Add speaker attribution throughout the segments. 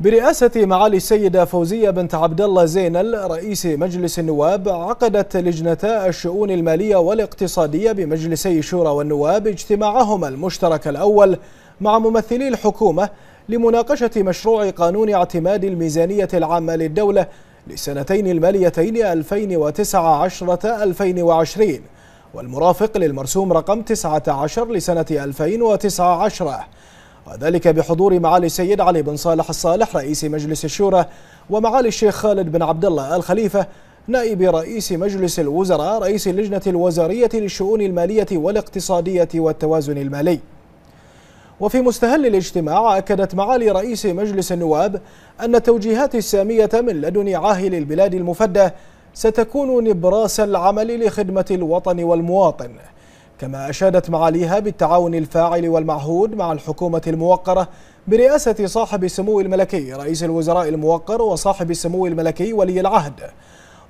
Speaker 1: برئاسة معالي السيدة فوزية بنت عبد الله زينل رئيس مجلس النواب عقدت لجنتا الشؤون المالية والاقتصادية بمجلسي الشورى والنواب اجتماعهما المشترك الأول مع ممثلي الحكومة لمناقشة مشروع قانون اعتماد الميزانية العامة للدولة للسنتين الماليتين 2019-2020 والمرافق للمرسوم رقم 19 لسنة 2019 وذلك بحضور معالي السيد علي بن صالح الصالح رئيس مجلس الشورى ومعالي الشيخ خالد بن عبد الله الخليفة نائب رئيس مجلس الوزراء رئيس اللجنة الوزارية للشؤون المالية والاقتصادية والتوازن المالي وفي مستهل الاجتماع أكدت معالي رئيس مجلس النواب أن التوجيهات السامية من لدن عاهل البلاد المفدى ستكون نبراس العمل لخدمة الوطن والمواطن كما أشادت معاليها بالتعاون الفاعل والمعهود مع الحكومة الموقرة برئاسة صاحب السمو الملكي رئيس الوزراء الموقر وصاحب السمو الملكي ولي العهد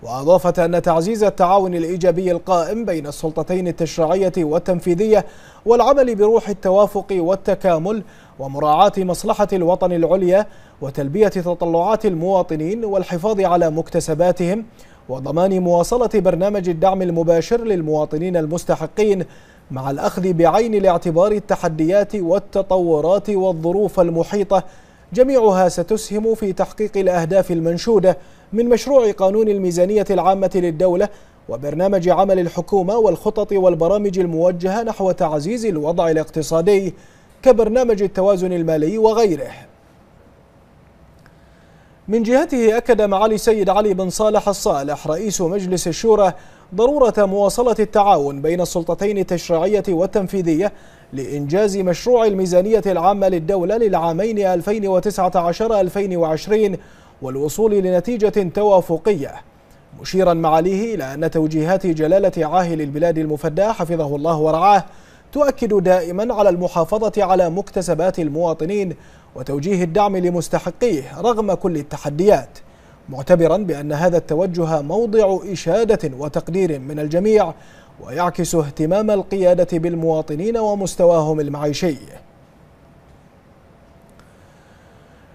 Speaker 1: وأضافت أن تعزيز التعاون الإيجابي القائم بين السلطتين التشريعية والتنفيذية والعمل بروح التوافق والتكامل ومراعاة مصلحة الوطن العليا وتلبية تطلعات المواطنين والحفاظ على مكتسباتهم وضمان مواصلة برنامج الدعم المباشر للمواطنين المستحقين مع الأخذ بعين الاعتبار التحديات والتطورات والظروف المحيطة جميعها ستسهم في تحقيق الأهداف المنشودة من مشروع قانون الميزانية العامة للدولة وبرنامج عمل الحكومة والخطط والبرامج الموجهة نحو تعزيز الوضع الاقتصادي كبرنامج التوازن المالي وغيره من جهته أكد معالي السيد علي بن صالح الصالح رئيس مجلس الشورى ضرورة مواصلة التعاون بين السلطتين التشريعية والتنفيذية لإنجاز مشروع الميزانية العامة للدولة للعامين 2019-2020 والوصول لنتيجة توافقية مشيرا معاليه إلى أن توجيهات جلالة عاهل البلاد المفدى حفظه الله ورعاه تؤكد دائما على المحافظة على مكتسبات المواطنين وتوجيه الدعم لمستحقيه رغم كل التحديات معتبرا بأن هذا التوجه موضع إشادة وتقدير من الجميع ويعكس اهتمام القيادة بالمواطنين ومستواهم المعيشي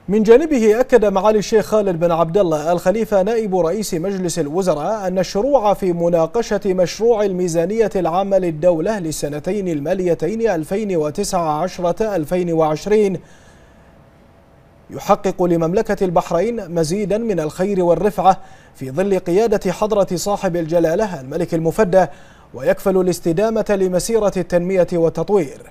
Speaker 1: من جانبه أكد معالي الشيخ خالد بن عبد الله الخليفة نائب رئيس مجلس الوزراء أن الشروع في مناقشة مشروع الميزانية العامة للدولة للسنتين الماليتين 2019-2020 يحقق لمملكة البحرين مزيدا من الخير والرفعة في ظل قيادة حضرة صاحب الجلالة الملك المفدى ويكفل الاستدامة لمسيرة التنمية والتطوير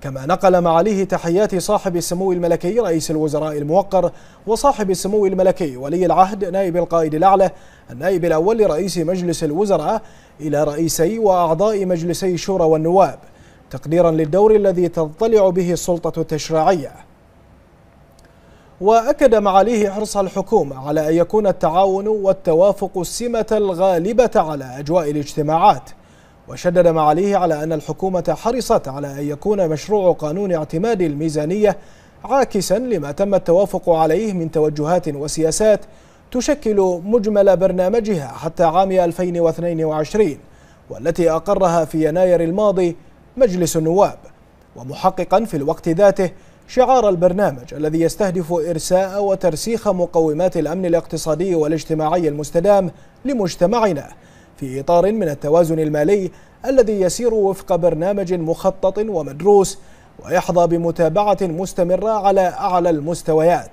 Speaker 1: كما نقل معاليه تحيات صاحب السمو الملكي رئيس الوزراء الموقر وصاحب السمو الملكي ولي العهد نائب القائد الأعلى النائب الأول لرئيس مجلس الوزراء إلى رئيسي وأعضاء مجلسي الشورى والنواب تقديرا للدور الذي تضطلع به السلطة التشريعية وأكد معاليه حرص الحكومة على أن يكون التعاون والتوافق السمة الغالبة على أجواء الاجتماعات وشدد معاليه على أن الحكومة حرصت على أن يكون مشروع قانون اعتماد الميزانية عاكسا لما تم التوافق عليه من توجهات وسياسات تشكل مجمل برنامجها حتى عام 2022 والتي أقرها في يناير الماضي مجلس النواب ومحققا في الوقت ذاته شعار البرنامج الذي يستهدف إرساء وترسيخ مقومات الأمن الاقتصادي والاجتماعي المستدام لمجتمعنا في إطار من التوازن المالي الذي يسير وفق برنامج مخطط ومدروس ويحظى بمتابعة مستمرة على أعلى المستويات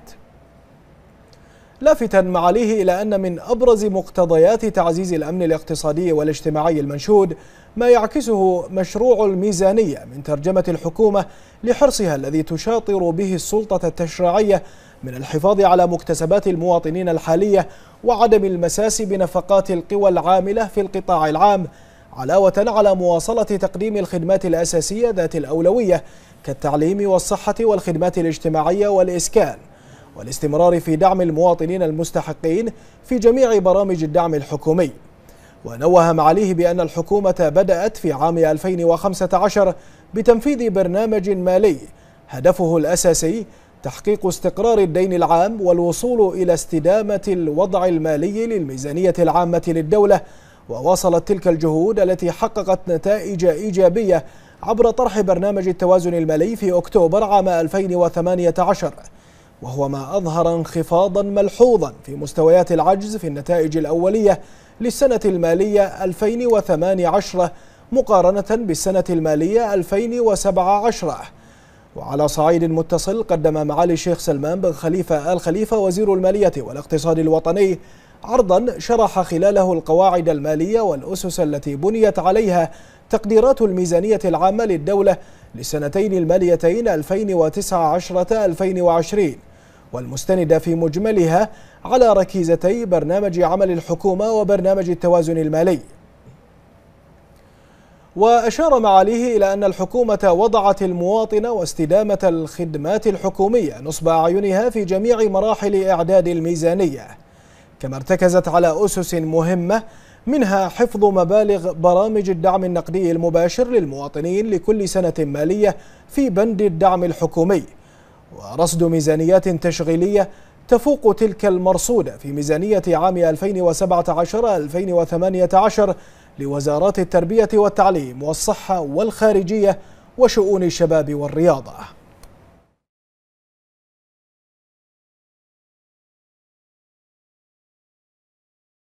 Speaker 1: لافتا معاليه إلى أن من أبرز مقتضيات تعزيز الأمن الاقتصادي والاجتماعي المنشود ما يعكسه مشروع الميزانية من ترجمة الحكومة لحرصها الذي تشاطر به السلطة التشريعية من الحفاظ على مكتسبات المواطنين الحالية وعدم المساس بنفقات القوى العاملة في القطاع العام علاوة على مواصلة تقديم الخدمات الأساسية ذات الأولوية كالتعليم والصحة والخدمات الاجتماعية والإسكان والاستمرار في دعم المواطنين المستحقين في جميع برامج الدعم الحكومي ونوه معاليه بأن الحكومة بدأت في عام 2015 بتنفيذ برنامج مالي هدفه الأساسي تحقيق استقرار الدين العام والوصول إلى استدامة الوضع المالي للميزانية العامة للدولة وواصلت تلك الجهود التي حققت نتائج إيجابية عبر طرح برنامج التوازن المالي في أكتوبر عام 2018 وهو ما أظهر انخفاضا ملحوظا في مستويات العجز في النتائج الأولية للسنة المالية 2018 مقارنة بالسنة المالية 2017 وعلى صعيد متصل قدم معالي الشيخ سلمان بن خليفة آل خليفة وزير المالية والاقتصاد الوطني عرضا شرح خلاله القواعد المالية والأسس التي بنيت عليها تقديرات الميزانية العامة للدولة للسنتين الماليتين 2019-2020 والمستندة في مجملها على ركيزتي برنامج عمل الحكومة وبرنامج التوازن المالي وأشار معاليه إلى أن الحكومة وضعت المواطن واستدامة الخدمات الحكومية نصب أعينها في جميع مراحل إعداد الميزانية كما ارتكزت على أسس مهمة منها حفظ مبالغ برامج الدعم النقدي المباشر للمواطنين لكل سنة مالية في بند الدعم الحكومي ورصد ميزانيات تشغيلية تفوق تلك المرصودة في ميزانية عام 2017-2018 لوزارات التربية والتعليم والصحة والخارجية وشؤون الشباب والرياضة